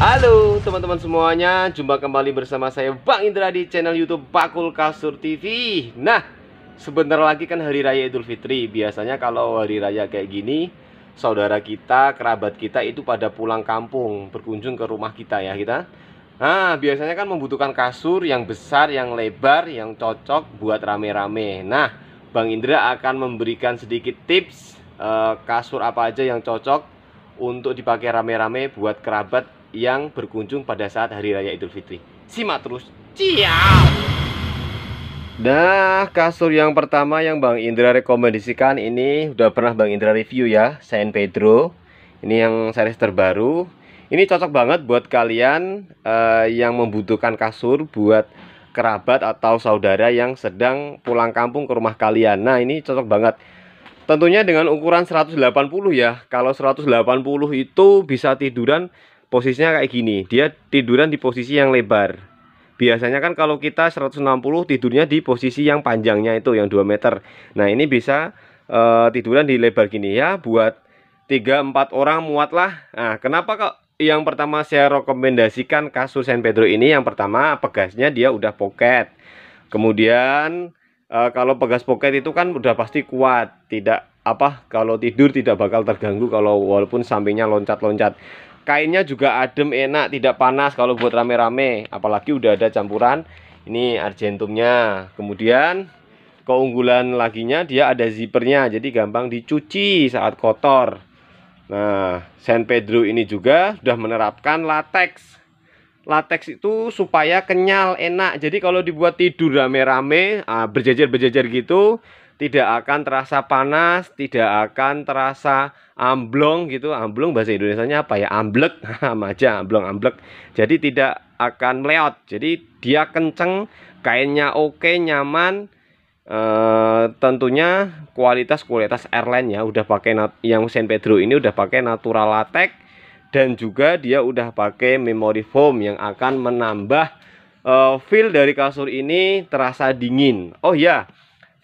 Halo teman-teman semuanya, jumpa kembali bersama saya Bang Indra di channel YouTube Bakul Kasur TV. Nah, sebentar lagi kan hari raya Idul Fitri. Biasanya kalau hari raya kayak gini, saudara kita, kerabat kita itu pada pulang kampung, berkunjung ke rumah kita ya kita. Nah, biasanya kan membutuhkan kasur yang besar, yang lebar, yang cocok buat rame-rame. Nah, Bang Indra akan memberikan sedikit tips uh, kasur apa aja yang cocok untuk dipakai rame-rame buat kerabat yang berkunjung pada saat Hari Raya Idul Fitri. Simak terus. Ciao. Nah, kasur yang pertama yang Bang Indra rekomendasikan ini udah pernah Bang Indra review ya, San Pedro. Ini yang series terbaru. Ini cocok banget buat kalian uh, yang membutuhkan kasur buat kerabat atau saudara yang sedang pulang kampung ke rumah kalian. Nah, ini cocok banget. Tentunya dengan ukuran 180 ya. Kalau 180 itu bisa tiduran posisinya kayak gini dia tiduran di posisi yang lebar biasanya kan kalau kita 160 tidurnya di posisi yang panjangnya itu yang 2 meter nah ini bisa e, tiduran di lebar gini ya buat 3-4 orang muat lah. nah kenapa kok yang pertama saya rekomendasikan kasus San Pedro ini yang pertama pegasnya dia udah pocket kemudian e, kalau pegas pocket itu kan udah pasti kuat tidak apa kalau tidur tidak bakal terganggu kalau walaupun sampingnya loncat-loncat kainnya juga adem enak tidak panas kalau buat rame-rame apalagi udah ada campuran ini argentumnya kemudian keunggulan laginya dia ada zipernya jadi gampang dicuci saat kotor nah San Pedro ini juga sudah menerapkan latex latex itu supaya kenyal enak jadi kalau dibuat tidur rame-rame ah, berjejer-berjejer gitu tidak akan terasa panas, tidak akan terasa amblong gitu. Amblong bahasa Indonesia nya apa ya? Amblek, aja amblong amblek. Jadi tidak akan meleot. Jadi dia kenceng, kainnya oke, nyaman. E, tentunya kualitas kualitas airline ya udah pakai yang San Pedro ini udah pakai natural latex dan juga dia udah pakai memory foam yang akan menambah uh, feel dari kasur ini terasa dingin. Oh ya,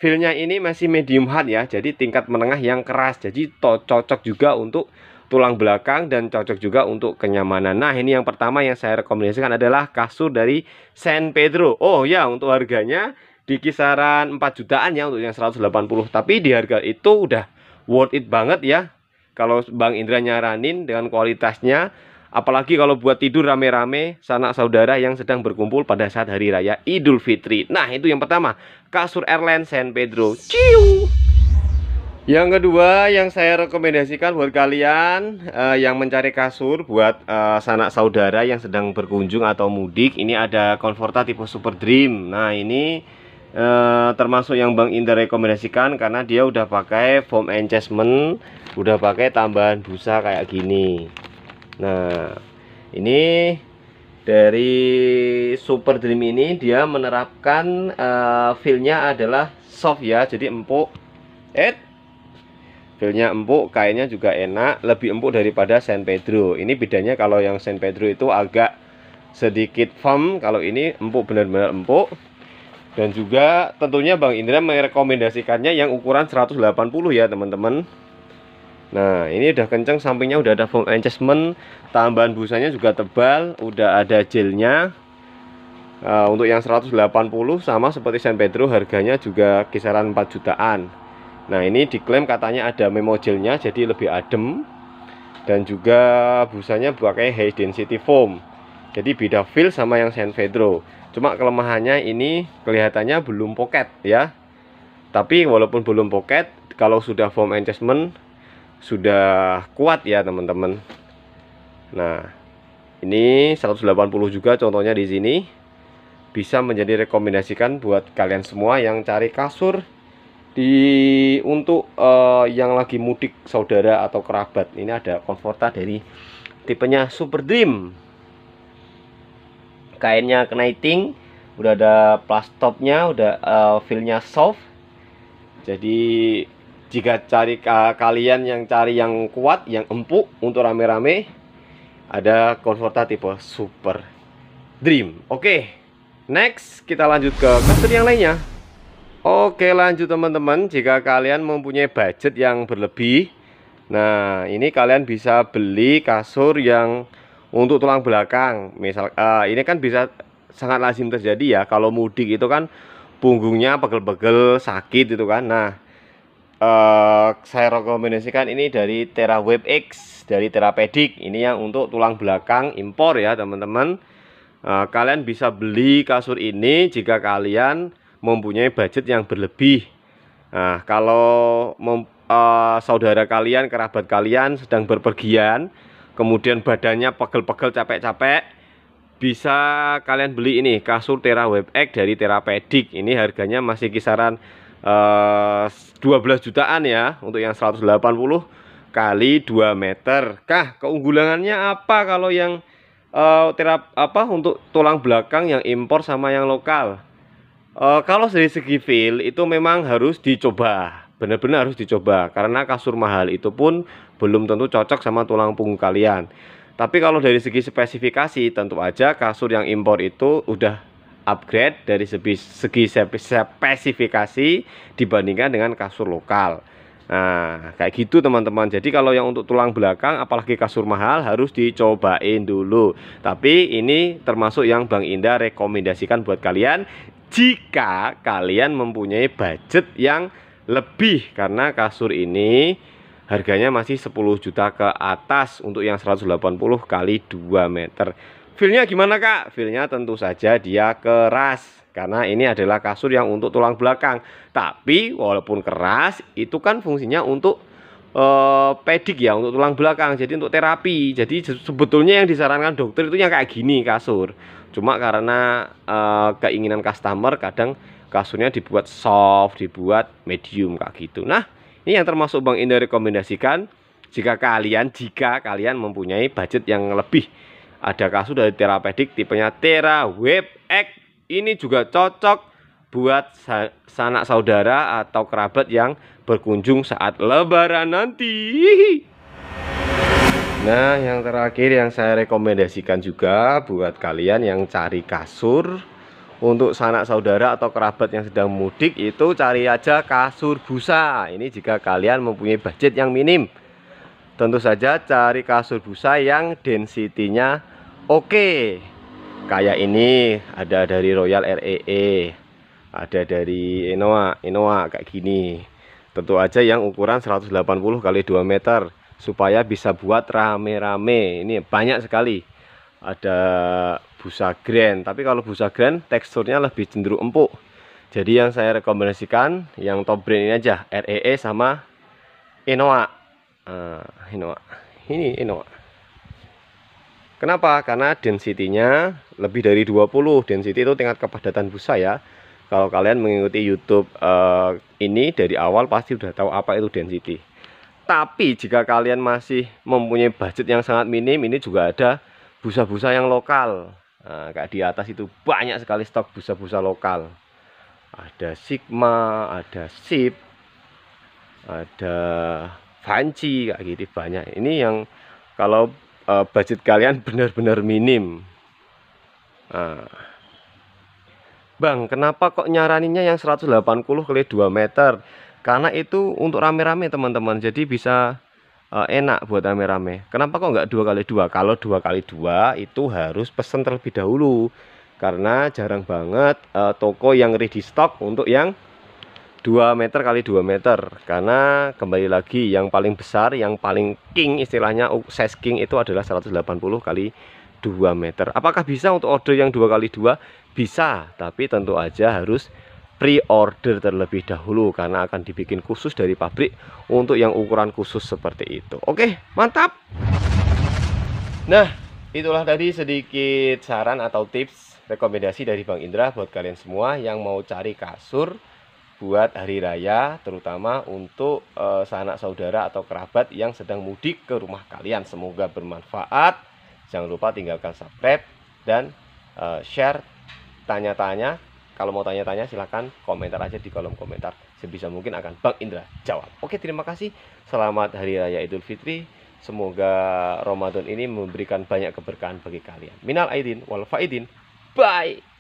filenya ini masih medium hard ya jadi tingkat menengah yang keras jadi cocok juga untuk tulang belakang dan cocok juga untuk kenyamanan nah ini yang pertama yang saya rekomendasikan adalah kasur dari San Pedro oh ya untuk harganya di kisaran 4 jutaan ya untuk yang 180 tapi di harga itu udah worth it banget ya kalau Bang Indra nyaranin dengan kualitasnya Apalagi kalau buat tidur rame-rame sanak saudara yang sedang berkumpul pada saat hari raya Idul Fitri. Nah, itu yang pertama, kasur airline San Pedro. Ciu. Yang kedua yang saya rekomendasikan buat kalian uh, yang mencari kasur buat uh, sanak saudara yang sedang berkunjung atau mudik, ini ada Comforta tipe Super Dream. Nah, ini Uh, termasuk yang Bang Indra rekomendasikan karena dia udah pakai foam enchasement, udah pakai tambahan busa kayak gini. Nah, ini dari Super Dream ini dia menerapkan uh, feel-nya adalah soft ya, jadi empuk. Eh, feel-nya empuk, kainnya juga enak, lebih empuk daripada San Pedro. Ini bedanya kalau yang San Pedro itu agak sedikit firm, kalau ini empuk benar-benar empuk. Dan juga tentunya Bang Indra merekomendasikannya yang ukuran 180 ya teman-teman Nah, ini udah kenceng, sampingnya udah ada foam adjustment, tambahan busanya juga tebal, udah ada gelnya. Uh, untuk yang 180 sama seperti San Pedro harganya juga kisaran 4 jutaan. Nah, ini diklaim katanya ada memo gelnya jadi lebih adem dan juga busanya pakai high density foam. Jadi beda feel sama yang San Pedro. Cuma kelemahannya ini kelihatannya belum pocket ya. Tapi walaupun belum pocket, kalau sudah foam adjustment sudah kuat ya teman-teman nah ini 180 juga contohnya di sini bisa menjadi rekomendasikan buat kalian semua yang cari kasur di untuk uh, yang lagi mudik saudara atau kerabat ini ada komforta dari tipenya super dream kainnya knitting, udah ada plastopnya udah uh, feelnya soft jadi jika cari uh, kalian yang cari yang kuat, yang empuk untuk rame-rame, ada Conforta tipe Super Dream. Oke, okay, next kita lanjut ke kasur yang lainnya. Oke, okay, lanjut teman-teman. Jika kalian mempunyai budget yang berlebih, nah ini kalian bisa beli kasur yang untuk tulang belakang. Misal, uh, ini kan bisa sangat lazim terjadi ya. Kalau mudik itu kan punggungnya pegel-pegel sakit itu kan. Nah Uh, saya rekomendasikan ini dari Web X dari Terapedik ini yang untuk tulang belakang impor ya teman-teman uh, kalian bisa beli kasur ini jika kalian mempunyai budget yang berlebih nah kalau mem, uh, saudara kalian kerabat kalian sedang berpergian kemudian badannya pegel-pegel capek-capek bisa kalian beli ini kasur Web X dari Terapedik ini harganya masih kisaran 12 eh, jutaan ya untuk yang 180 kali 2 meter. Kah, keunggulannya apa kalau yang uh, terap apa untuk tulang belakang yang impor sama yang lokal? Uh, kalau dari segi feel itu memang harus dicoba, benar-benar harus dicoba karena kasur mahal itu pun belum tentu cocok sama tulang punggung kalian. Tapi kalau dari segi spesifikasi tentu aja kasur yang impor itu udah upgrade dari segi, segi spesifikasi dibandingkan dengan kasur lokal. Nah, kayak gitu teman-teman. Jadi kalau yang untuk tulang belakang apalagi kasur mahal harus dicobain dulu. Tapi ini termasuk yang Bang Indah rekomendasikan buat kalian jika kalian mempunyai budget yang lebih karena kasur ini harganya masih 10 juta ke atas untuk yang 180 kali 2 meter. Feelnya gimana kak? Feelnya tentu saja dia keras karena ini adalah kasur yang untuk tulang belakang. Tapi walaupun keras itu kan fungsinya untuk eh, pedik ya untuk tulang belakang. Jadi untuk terapi. Jadi sebetulnya yang disarankan dokter itu yang kayak gini kasur. Cuma karena eh, keinginan customer kadang kasurnya dibuat soft, dibuat medium kayak gitu. Nah ini yang termasuk Bang Indah rekomendasikan jika kalian jika kalian mempunyai budget yang lebih ada kasus dari Terapedik tipenya Tera Web X. Ini juga cocok buat sanak saudara atau kerabat yang berkunjung saat lebaran nanti. Nah, yang terakhir yang saya rekomendasikan juga buat kalian yang cari kasur untuk sanak saudara atau kerabat yang sedang mudik itu cari aja kasur busa. Ini jika kalian mempunyai budget yang minim. Tentu saja cari kasur busa yang densitinya oke. Okay. Kayak ini ada dari Royal REE, e, ada dari Inoa, Inoa kayak gini. Tentu aja yang ukuran 180 kali 2 meter supaya bisa buat rame-rame. Ini banyak sekali. Ada busa grand, tapi kalau busa grand teksturnya lebih cenderung empuk. Jadi yang saya rekomendasikan yang top brand ini aja, REE e sama Inoa uh, Ini Hinoa. Kenapa? Karena density-nya lebih dari 20. Density itu tingkat kepadatan busa ya. Kalau kalian mengikuti YouTube uh, ini dari awal pasti sudah tahu apa itu density. Tapi jika kalian masih mempunyai budget yang sangat minim, ini juga ada busa-busa yang lokal. Nah, kayak di atas itu banyak sekali stok busa-busa lokal. Ada Sigma, ada Sip, ada Panci kayak gitu banyak ini yang kalau uh, budget kalian benar-benar minim nah. Bang kenapa kok nyaraninnya yang 180 kali 2 meter karena itu untuk rame-rame teman-teman jadi bisa uh, enak buat rame-rame kenapa kok nggak dua kali dua kalau dua kali dua itu harus pesan terlebih dahulu karena jarang banget uh, toko yang ready stock untuk yang 2 meter kali 2 meter karena kembali lagi yang paling besar yang paling king istilahnya size king itu adalah 180 kali 2 meter apakah bisa untuk order yang 2 kali 2 bisa tapi tentu aja harus pre-order terlebih dahulu karena akan dibikin khusus dari pabrik untuk yang ukuran khusus seperti itu oke mantap nah itulah tadi sedikit saran atau tips rekomendasi dari Bang Indra buat kalian semua yang mau cari kasur buat hari raya terutama untuk uh, sanak saudara atau kerabat yang sedang mudik ke rumah kalian semoga bermanfaat jangan lupa tinggalkan subscribe dan uh, share tanya-tanya kalau mau tanya-tanya silahkan komentar aja di kolom komentar sebisa mungkin akan Bang Indra jawab oke terima kasih selamat hari raya Idul Fitri semoga Ramadan ini memberikan banyak keberkahan bagi kalian minal aidin wal faidin bye